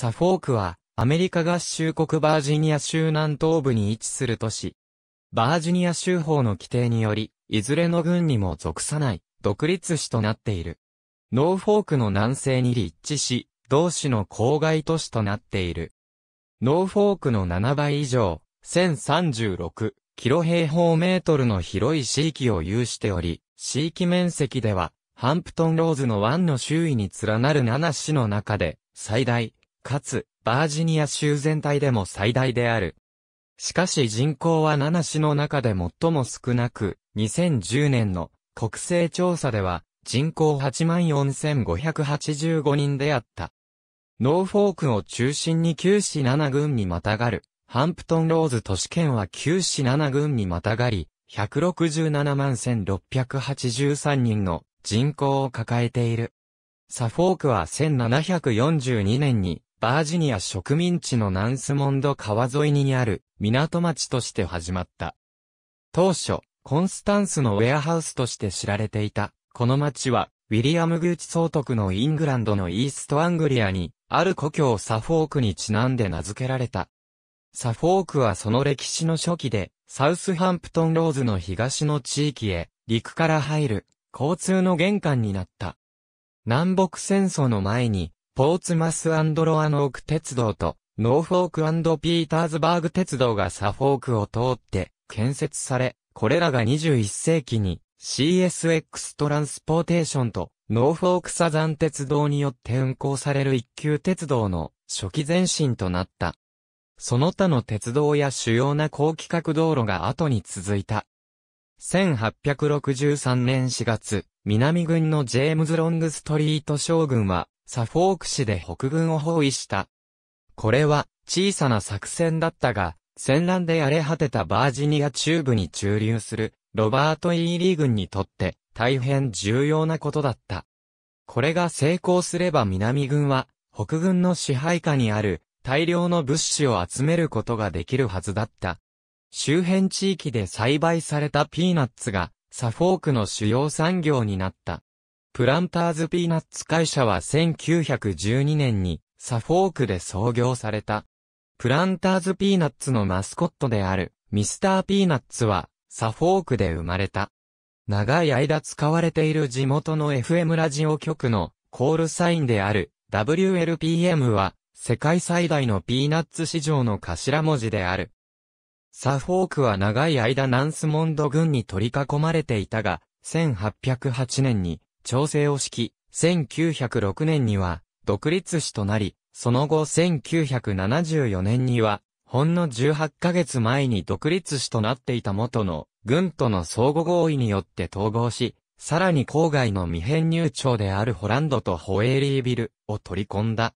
サフォークは、アメリカ合衆国バージニア州南東部に位置する都市。バージニア州法の規定により、いずれの軍にも属さない、独立市となっている。ノーフォークの南西に立地し、同市の郊外都市となっている。ノーフォークの7倍以上、1036キロ平方メートルの広い市域を有しており、市域面積では、ハンプトンローズの湾の周囲に連なる7市の中で、最大、かつ、バージニア州全体でも最大である。しかし人口は7市の中で最も少なく、2010年の国勢調査では人口84,585人であった。ノーフォークを中心に9市7郡にまたがる、ハンプトンローズ都市圏は9市7郡にまたがり、167万1683人の人口を抱えている。サフォークは1742年にバージニア植民地のナンスモンド川沿いにある港町として始まった。当初、コンスタンスのウェアハウスとして知られていた、この町は、ウィリアム・グーチ総督のイングランドのイーストアングリアに、ある故郷サフォークにちなんで名付けられた。サフォークはその歴史の初期で、サウスハンプトンローズの東の地域へ、陸から入る、交通の玄関になった。南北戦争の前に、ポーツマスロアノーク鉄道と、ノーフォークピーターズバーグ鉄道がサフォークを通って建設され、これらが21世紀に CSX トランスポーテーションとノーフォークサザン鉄道によって運行される一級鉄道の初期前進となった。その他の鉄道や主要な高規格道路が後に続いた。1863年4月、南軍のジェームズ・ロングストリート将軍は、サフォーク市で北軍を包囲した。これは小さな作戦だったが、戦乱で荒れ果てたバージニア中部に駐留するロバート・イーリー軍にとって大変重要なことだった。これが成功すれば南軍は北軍の支配下にある大量の物資を集めることができるはずだった。周辺地域で栽培されたピーナッツがサフォークの主要産業になった。プランターズピーナッツ会社は1912年にサフォークで創業された。プランターズピーナッツのマスコットであるミスターピーナッツはサフォークで生まれた。長い間使われている地元の FM ラジオ局のコールサインである WLPM は世界最大のピーナッツ市場の頭文字である。サフォークは長い間ナンスモンド軍に取り囲まれていたが、1808年に調整をしき、1906年には、独立市となり、その後1974年には、ほんの18ヶ月前に独立市となっていた元の軍との相互合意によって統合し、さらに郊外の未編入庁であるホランドとホエーリービルを取り込んだ。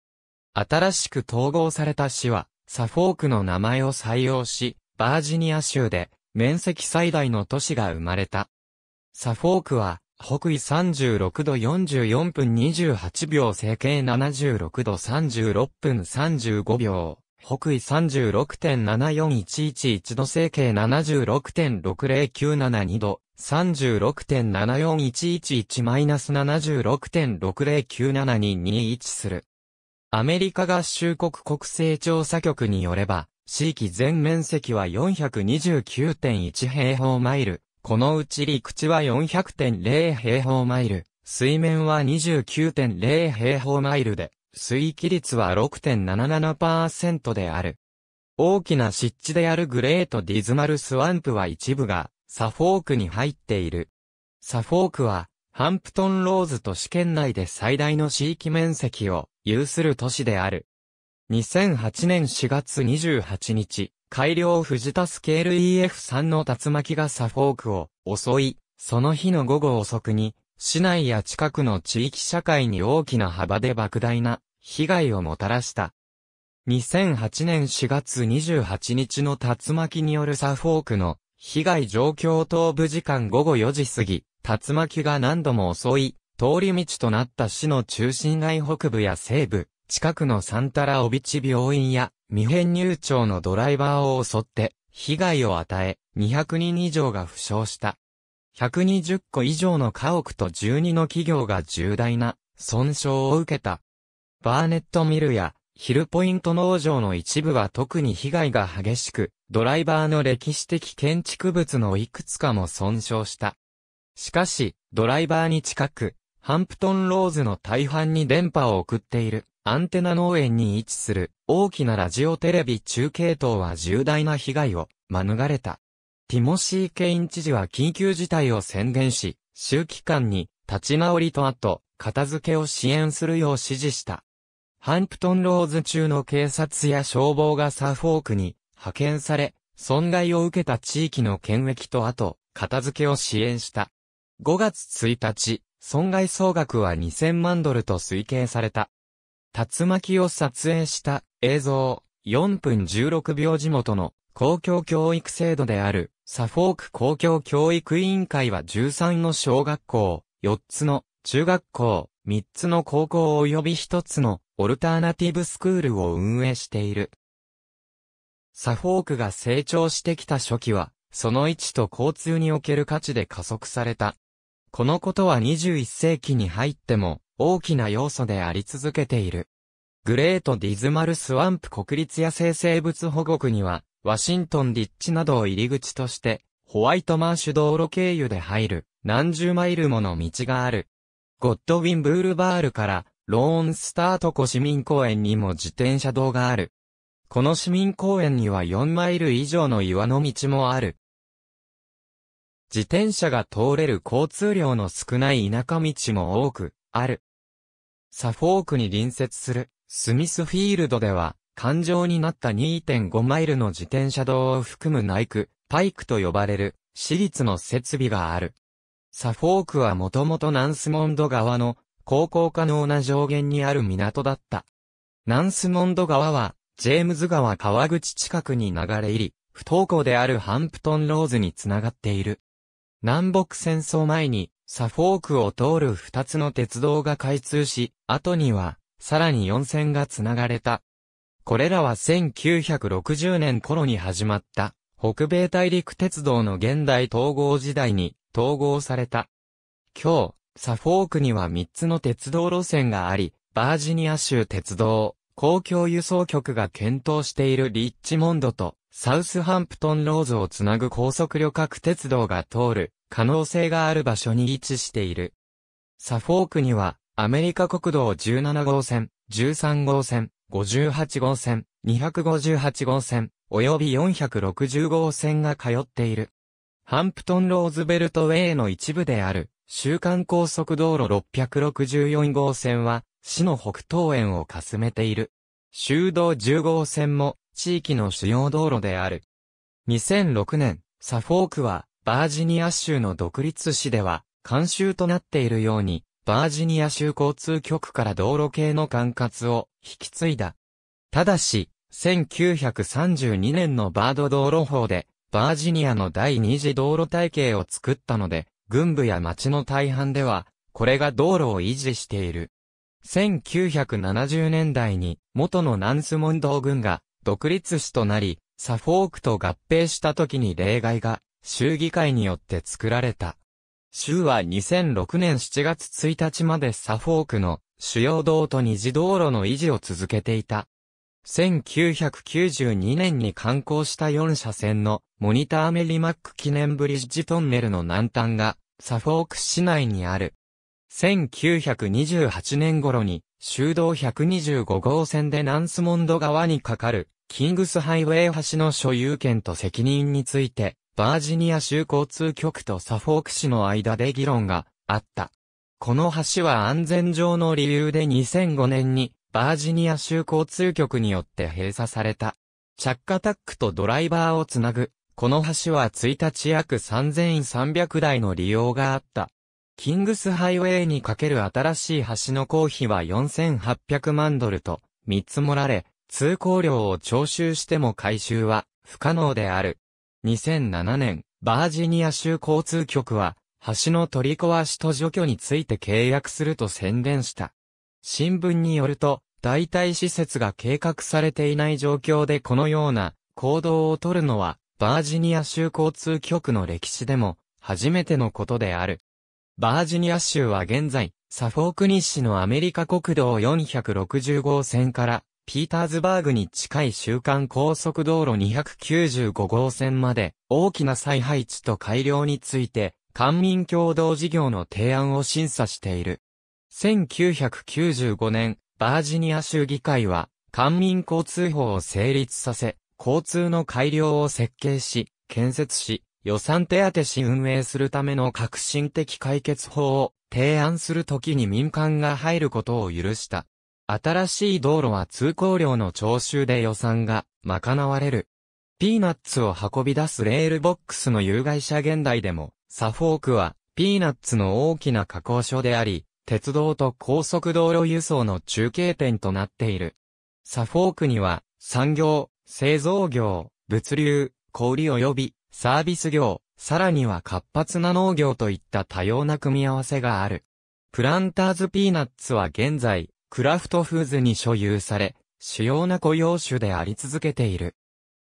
新しく統合された市は、サフォークの名前を採用し、バージニア州で面積最大の都市が生まれた。サフォークは、北緯36度44分28秒、整形76度36分35秒、北緯36.74111度、整形76.60972度、36.74111-76.60972に位置する。アメリカ合衆国国勢調査局によれば、地域全面積は429.1平方マイル、このうち陸地は400.0平方マイル、水面は29.0平方マイルで、水域率は6.77%である。大きな湿地であるグレートディズマルスワンプは一部がサフォークに入っている。サフォークはハンプトンローズ都市圏内で最大の地域面積を有する都市である。2008年4月28日、改良藤田スケール EF3 の竜巻がサフォークを襲い、その日の午後遅くに、市内や近くの地域社会に大きな幅で莫大な被害をもたらした。2008年4月28日の竜巻によるサフォークの被害状況東部時間午後4時過ぎ、竜巻が何度も襲い、通り道となった市の中心街北部や西部、近くのサンタラオビチ病院や未編入庁のドライバーを襲って被害を与え、200人以上が負傷した。120個以上の家屋と12の企業が重大な損傷を受けた。バーネットミルやヒルポイント農場の一部は特に被害が激しく、ドライバーの歴史的建築物のいくつかも損傷した。しかし、ドライバーに近く、ハンプトンローズの大半に電波を送っているアンテナ農園に位置する大きなラジオテレビ中継塔は重大な被害を免れた。ティモシー・ケイン知事は緊急事態を宣言し、周期間に立ち直りと後、片付けを支援するよう指示した。ハンプトンローズ中の警察や消防がサーフォークに派遣され、損害を受けた地域の権益と後、片付けを支援した。5月1日、損害総額は2000万ドルと推計された。竜巻を撮影した映像4分16秒地元の公共教育制度であるサフォーク公共教育委員会は13の小学校、4つの中学校、3つの高校及び1つのオルターナティブスクールを運営している。サフォークが成長してきた初期は、その位置と交通における価値で加速された。このことは21世紀に入っても大きな要素であり続けている。グレートディズマルスワンプ国立野生生物保護区には、ワシントンッチなどを入り口として、ホワイトマーシュ道路経由で入る、何十マイルもの道がある。ゴッドウィンブールバールから、ローンスタート湖市民公園にも自転車道がある。この市民公園には4マイル以上の岩の道もある。自転車が通れる交通量の少ない田舎道も多く、ある。サフォークに隣接するスミスフィールドでは、環状になった2.5マイルの自転車道を含むナイク、パイクと呼ばれる私立の設備がある。サフォークはもともとナンスモンド川の航行可能な上限にある港だった。ナンスモンド川は、ジェームズ川川口近くに流れ入り、不登校であるハンプトンローズにつながっている。南北戦争前にサフォークを通る二つの鉄道が開通し、後には、さらに四線がつながれた。これらは1960年頃に始まった、北米大陸鉄道の現代統合時代に統合された。今日、サフォークには三つの鉄道路線があり、バージニア州鉄道、公共輸送局が検討しているリッチモンドと、サウスハンプトンローズをつなぐ高速旅客鉄道が通る、可能性がある場所に位置している。サフォークには、アメリカ国道17号線、13号線、58号線、258号線、及び460号線が通っている。ハンプトン・ローズベルトウェイの一部である、週間高速道路664号線は、市の北東園をかすめている。州道10号線も、地域の主要道路である。2006年、サフォークは、バージニア州の独立市では、監修となっているように、バージニア州交通局から道路系の管轄を引き継いだ。ただし、1932年のバード道路法で、バージニアの第二次道路体系を作ったので、軍部や町の大半では、これが道路を維持している。1970年代に、元のナンスモンド軍が、独立市となり、サフォークと合併した時に例外が州議会によって作られた。州は2006年7月1日までサフォークの主要道と二次道路の維持を続けていた。1992年に観光した4車線のモニターメリマック記念ブリッジトンネルの南端がサフォーク市内にある。1928年頃に州道125号線でナンスモンド川に架かるキングスハイウェイ橋の所有権と責任についてバージニア州交通局とサフォーク市の間で議論があった。この橋は安全上の理由で2005年にバージニア州交通局によって閉鎖された。着火タックとドライバーをつなぐ、この橋は1日約3300台の利用があった。キングスハイウェイにかける新しい橋の公費は4800万ドルと見積もられ、通行料を徴収しても回収は不可能である。2007年、バージニア州交通局は、橋の取り壊しと除去について契約すると宣言した。新聞によると、代替施設が計画されていない状況でこのような行動を取るのは、バージニア州交通局の歴史でも初めてのことである。バージニア州は現在、サフォーク日市のアメリカ国道460号線からピーターズバーグに近い週間高速道路295号線まで、大きな再配置と改良について、官民共同事業の提案を審査している。1995年、バージニア州議会は、官民交通法を成立させ、交通の改良を設計し、建設し、予算手当し運営するための革新的解決法を提案するときに民間が入ることを許した。新しい道路は通行料の徴収で予算が賄われる。ピーナッツを運び出すレールボックスの有害者現代でも、サフォークはピーナッツの大きな加工所であり、鉄道と高速道路輸送の中継点となっている。サフォークには産業、製造業、物流、小売及びサービス業、さらには活発な農業といった多様な組み合わせがある。プランターズピーナッツは現在、クラフトフーズに所有され、主要な雇用種であり続けている。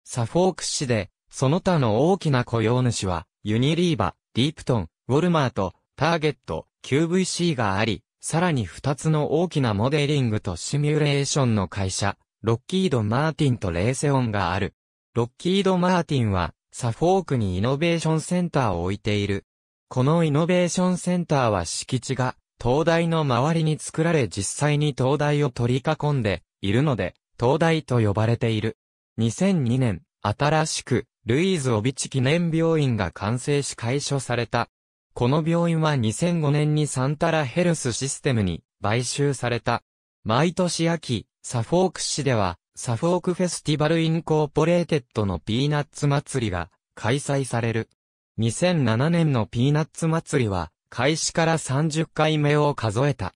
サフォーク市で、その他の大きな雇用主は、ユニリーバ、ディープトン、ウォルマート、ターゲット、QVC があり、さらに2つの大きなモデリングとシミュレーションの会社、ロッキード・マーティンとレーセオンがある。ロッキード・マーティンは、サフォークにイノベーションセンターを置いている。このイノベーションセンターは敷地が、灯台の周りに作られ実際に灯台を取り囲んでいるので、灯台と呼ばれている。2002年、新しく、ルイーズ・オビチ記念病院が完成し開所された。この病院は2005年にサンタラヘルスシステムに買収された。毎年秋、サフォーク市では、サフォークフェスティバルインコーポレーテッドのピーナッツ祭りが開催される。2007年のピーナッツ祭りは、開始から30回目を数えた。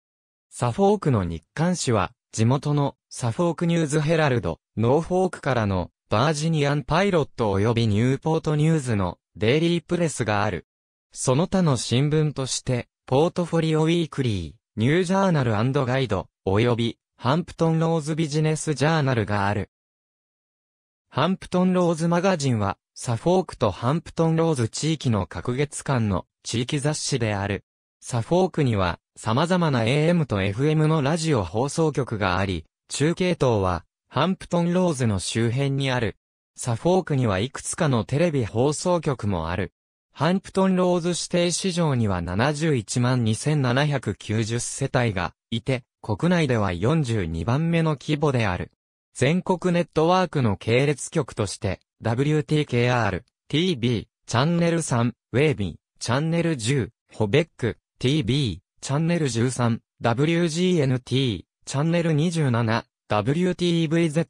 サフォークの日刊誌は、地元のサフォークニューズヘラルド、ノーフォークからのバージニアンパイロット及びニューポートニューズのデイリープレスがある。その他の新聞として、ポートフォリオウィークリー、ニュージャーナルガイド、及びハンプトンローズビジネスジャーナルがある。ハンプトンローズマガジンは、サフォークとハンプトンローズ地域の隔月間の地域雑誌である。サフォークには様々な AM と FM のラジオ放送局があり、中継等はハンプトンローズの周辺にある。サフォークにはいくつかのテレビ放送局もある。ハンプトンローズ指定市場には71万2790世帯がいて、国内では42番目の規模である。全国ネットワークの系列局として、WTKR、TV、チャンネル3、ウェービー、チャンネル10、ホベック、TV、チャンネル13、WGNT、チャンネル27、WTVZ、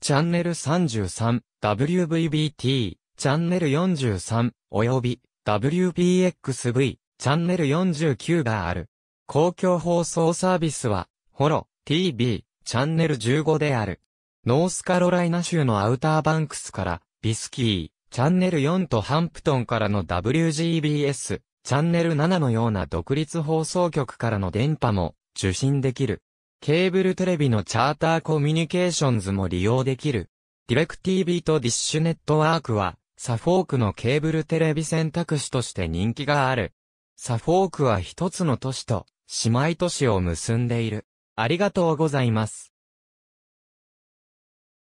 チャンネル33、WVBT、チャンネル43、および WPXV、チャンネル49がある。公共放送サービスは、ホロ、TV、チャンネル15である。ノースカロライナ州のアウターバンクスから、ビスキー、チャンネル4とハンプトンからの WGBS、チャンネル7のような独立放送局からの電波も受信できる。ケーブルテレビのチャーターコミュニケーションズも利用できる。ディレクテビーとディッシュネットワークは、サフォークのケーブルテレビ選択肢として人気がある。サフォークは一つの都市と、姉妹都市を結んでいる。ありがとうございます。